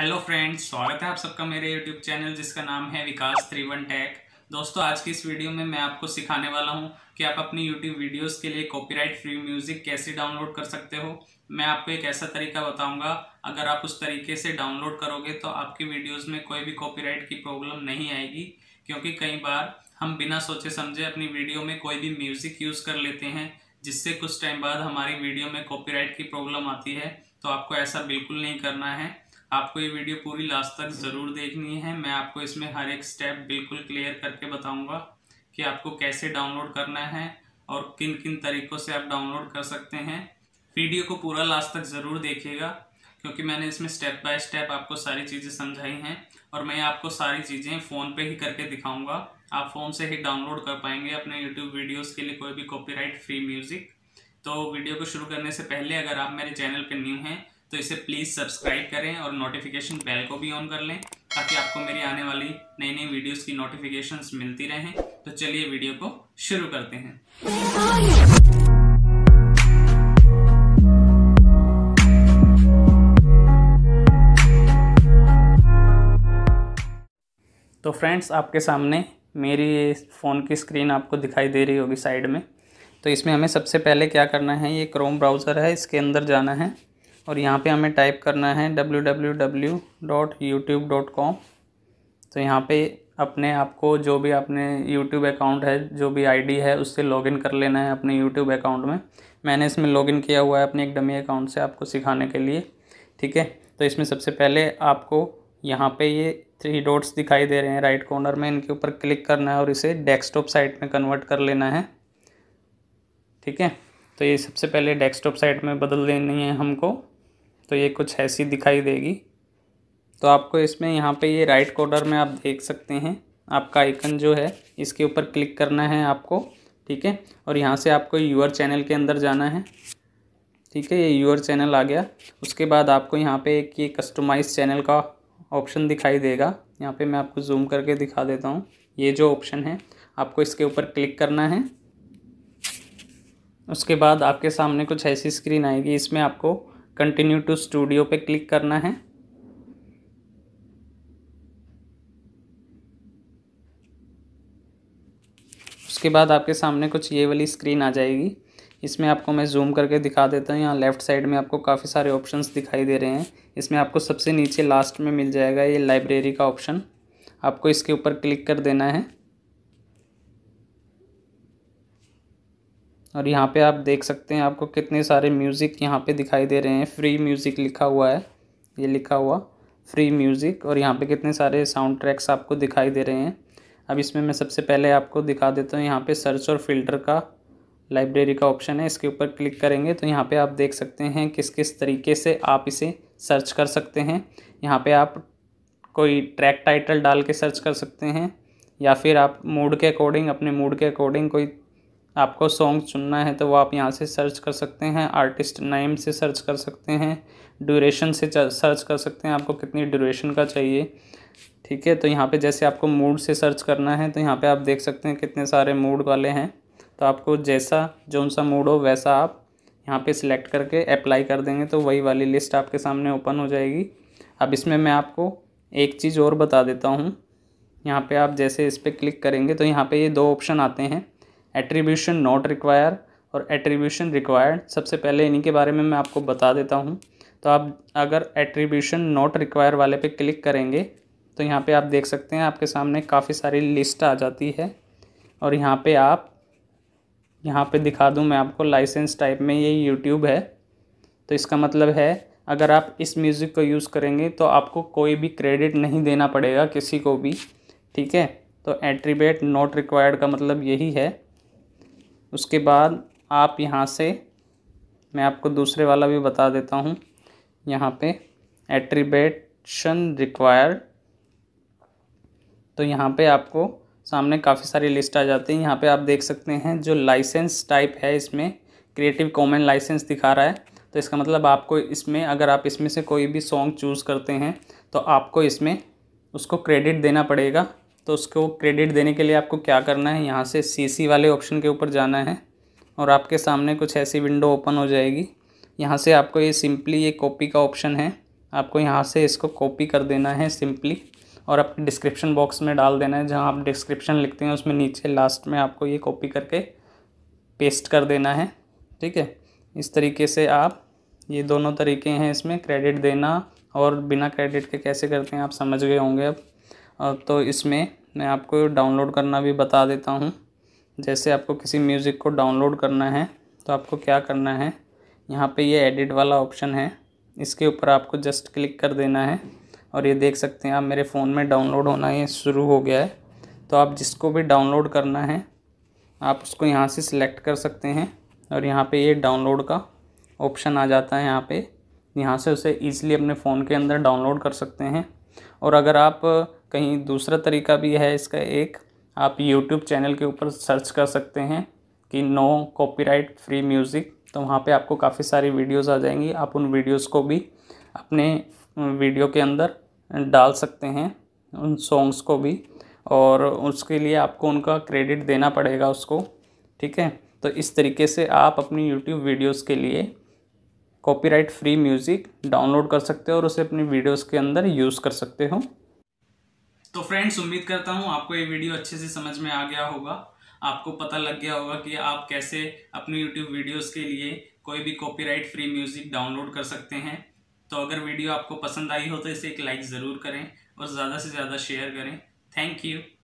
hello friends स्वागत है आप सबका मेरे यूट्यूब चैनल जिसका नाम है विकास त्रिवन टैक दोस्तों आज की इस वीडियो में मैं आपको सिखाने वाला हूं कि आप अपनी यूट्यूब वीडियोस के लिए कॉपीराइट फ्री म्यूज़िक कैसे डाउनलोड कर सकते हो मैं आपको एक ऐसा तरीका बताऊंगा अगर आप उस तरीके से डाउनलोड करोगे तो आपकी वीडियोज़ में कोई भी कॉपी की प्रॉब्लम नहीं आएगी क्योंकि कई बार हम बिना सोचे समझे अपनी वीडियो में कोई भी म्यूज़िक यूज़ कर लेते हैं जिससे कुछ टाइम बाद हमारी वीडियो में कॉपी की प्रॉब्लम आती है तो आपको ऐसा बिल्कुल नहीं करना है आपको ये वीडियो पूरी लास्ट तक ज़रूर देखनी है मैं आपको इसमें हर एक स्टेप बिल्कुल क्लियर करके बताऊंगा कि आपको कैसे डाउनलोड करना है और किन किन तरीक़ों से आप डाउनलोड कर सकते हैं वीडियो को पूरा लास्ट तक ज़रूर देखिएगा क्योंकि मैंने इसमें स्टेप बाय स्टेप आपको सारी चीज़ें समझाई हैं और मैं आपको सारी चीज़ें फ़ोन पे ही करके दिखाऊंगा आप फ़ोन से ही डाउनलोड कर पाएंगे अपने यूट्यूब वीडियोस के लिए कोई भी कॉपीराइट फ्री म्यूज़िक तो वीडियो को शुरू करने से पहले अगर आप मेरे चैनल पर न्यू हैं तो इसे प्लीज़ सब्सक्राइब करें और नोटिफिकेशन बेल को भी ऑन कर लें ताकि आपको मेरी आने वाली नई नई वीडियोस की नोटिफिकेशंस मिलती रहें तो चलिए वीडियो को शुरू करते हैं तो फ्रेंड्स आपके सामने मेरी फ़ोन की स्क्रीन आपको दिखाई दे रही होगी साइड में तो इसमें हमें सबसे पहले क्या करना है ये क्रोम ब्राउज़र है इसके अंदर जाना है और यहाँ पे हमें टाइप करना है www.youtube.com तो यहाँ पे अपने आप को जो भी आपने YouTube अकाउंट है जो भी आईडी है उससे लॉगिन कर लेना है अपने YouTube अकाउंट में मैंने इसमें लॉगिन किया हुआ है अपने एक डमी अकाउंट से आपको सिखाने के लिए ठीक है तो इसमें सबसे पहले आपको यहाँ पे ये थ्री डॉट्स दिखाई दे रहे हैं राइट कॉर्नर में इनके ऊपर क्लिक करना है और इसे डेस्कटॉप साइट में कन्वर्ट कर लेना है ठीक है तो ये सबसे पहले डेस्कटॉप साइट में बदल देनी है हमको तो ये कुछ ऐसी दिखाई देगी तो आपको इसमें यहाँ पे ये राइट कॉर्नर में आप देख सकते हैं आपका आइकन जो है इसके ऊपर क्लिक करना है आपको ठीक है और यहाँ से आपको यूअर चैनल के अंदर जाना है ठीक है ये यूअर चैनल आ गया उसके बाद आपको यहाँ पे एक ये कस्टमाइज चैनल का ऑप्शन दिखाई देगा यहाँ पे मैं आपको जूम करके दिखा देता हूँ ये जो ऑप्शन है आपको इसके ऊपर क्लिक करना है उसके बाद आपके सामने कुछ ऐसी स्क्रीन आएगी इसमें आपको कंटिन्यू टू स्टूडियो पे क्लिक करना है उसके बाद आपके सामने कुछ ये वाली स्क्रीन आ जाएगी इसमें आपको मैं जूम करके दिखा देता हूँ यहाँ लेफ़्ट साइड में आपको काफ़ी सारे ऑप्शंस दिखाई दे रहे हैं इसमें आपको सबसे नीचे लास्ट में मिल जाएगा ये लाइब्रेरी का ऑप्शन आपको इसके ऊपर क्लिक कर देना है और यहाँ पे आप देख सकते हैं आपको कितने सारे म्यूज़िक यहाँ पे दिखाई दे रहे हैं फ्री म्यूज़िक लिखा हुआ है ये लिखा हुआ फ्री म्यूज़िक और यहाँ पे कितने सारे साउंड ट्रैक्स आपको दिखाई दे रहे हैं अब इसमें मैं सबसे पहले आपको दिखा देता हूँ यहाँ पे सर्च और फिल्टर का लाइब्रेरी का ऑप्शन है इसके ऊपर क्लिक करेंगे तो यहाँ पर आप देख सकते हैं किस किस तरीके से आप इसे सर्च कर सकते हैं यहाँ पर आप कोई ट्रैक टाइटल डाल के सर्च कर सकते हैं या फिर आप मूड के अकॉर्डिंग अपने मूड के अकॉर्डिंग कोई आपको सॉन्ग चुनना है तो वो आप यहाँ से सर्च कर सकते हैं आर्टिस्ट नेम से सर्च कर सकते हैं ड्यूरेशन से सर्च कर सकते हैं आपको कितनी ड्यूरेशन का चाहिए ठीक है तो यहाँ पे जैसे आपको मूड से सर्च करना है तो यहाँ पे आप देख सकते हैं कितने सारे मूड वाले हैं तो आपको जैसा जो सा मूड हो वैसा आप यहाँ पे सिलेक्ट करके अप्लाई कर देंगे तो वही वाली लिस्ट आपके सामने ओपन हो जाएगी अब इसमें मैं आपको एक चीज़ और बता देता हूँ यहाँ पे आप जैसे इस पर क्लिक करेंगे तो यहाँ पे ये दो ऑप्शन आते हैं एट्रीब्यूशन नॉट रिक्वायर और एट्रीब्यूशन रिक्वायर्ड सबसे पहले इन्हीं के बारे में मैं आपको बता देता हूँ तो आप अगर एट्रीब्यूशन नॉट रिक्वायर वाले पे क्लिक करेंगे तो यहाँ पे आप देख सकते हैं आपके सामने काफ़ी सारी लिस्ट आ जाती है और यहाँ पे आप यहाँ पे दिखा दूँ मैं आपको लाइसेंस टाइप में ये यूट्यूब है तो इसका मतलब है अगर आप इस म्यूज़िक को यूज़ करेंगे तो आपको कोई भी क्रेडिट नहीं देना पड़ेगा किसी को भी ठीक है तो एट्रीबेट नॉट रिक्वायर्ड का मतलब यही है उसके बाद आप यहाँ से मैं आपको दूसरे वाला भी बता देता हूँ यहाँ पे एट्रीबेशन रिक्वायर्ड तो यहाँ पे आपको सामने काफ़ी सारी लिस्ट आ जाती है यहाँ पे आप देख सकते हैं जो लाइसेंस टाइप है इसमें क्रिएटिव कॉमन लाइसेंस दिखा रहा है तो इसका मतलब आपको इसमें अगर आप इसमें से कोई भी सॉन्ग चूज़ करते हैं तो आपको इसमें उसको क्रेडिट देना पड़ेगा तो उसको क्रेडिट देने के लिए आपको क्या करना है यहाँ से सीसी वाले ऑप्शन के ऊपर जाना है और आपके सामने कुछ ऐसी विंडो ओपन हो जाएगी यहाँ से आपको ये सिंपली ये कॉपी का ऑप्शन है आपको यहाँ से इसको कॉपी कर देना है सिंपली और आप डिस्क्रिप्शन बॉक्स में डाल देना है जहाँ आप डिस्क्रिप्शन लिखते हैं उसमें नीचे लास्ट में आपको ये कॉपी करके पेस्ट कर देना है ठीक है इस तरीके से आप ये दोनों तरीके हैं इसमें क्रेडिट देना और बिना क्रेडिट के कैसे करते हैं आप समझ गए होंगे अब तो इसमें मैं आपको डाउनलोड करना भी बता देता हूँ जैसे आपको किसी म्यूज़िक को डाउनलोड करना है तो आपको क्या करना है यहाँ पे ये एडिट वाला ऑप्शन है इसके ऊपर आपको जस्ट क्लिक कर देना है और ये देख सकते हैं आप मेरे फ़ोन में डाउनलोड होना ये शुरू हो गया है तो आप जिसको भी डाउनलोड करना है आप उसको यहाँ से सिलेक्ट कर सकते हैं और यहाँ पे ये डाउनलोड का ऑप्शन आ जाता है यहाँ पे यहाँ से उसे ईज़िली अपने फ़ोन के अंदर डाउनलोड कर सकते हैं और अगर आप कहीं दूसरा तरीका भी है इसका एक आप यूट्यूब चैनल के ऊपर सर्च कर सकते हैं कि नो कॉपीराइट फ्री म्यूज़िक तो वहाँ पे आपको काफ़ी सारी वीडियोस आ जाएंगी आप उन वीडियोस को भी अपने वीडियो के अंदर डाल सकते हैं उन सॉन्ग्स को भी और उसके लिए आपको उनका क्रेडिट देना पड़ेगा उसको ठीक है तो इस तरीके से आप अपनी YouTube वीडियोस के लिए कॉपीराइट फ्री म्यूज़िक डाउनलोड कर सकते हो और उसे अपनी वीडियोस के अंदर यूज़ कर सकते हो तो फ्रेंड्स उम्मीद करता हूँ आपको ये वीडियो अच्छे से समझ में आ गया होगा आपको पता लग गया होगा कि आप कैसे अपने YouTube वीडियोस के लिए कोई भी कॉपीराइट फ्री म्यूज़िक डाउनलोड कर सकते हैं तो अगर वीडियो आपको पसंद आई हो तो इसे एक लाइक ज़रूर करें और ज़्यादा से ज़्यादा शेयर करें थैंक यू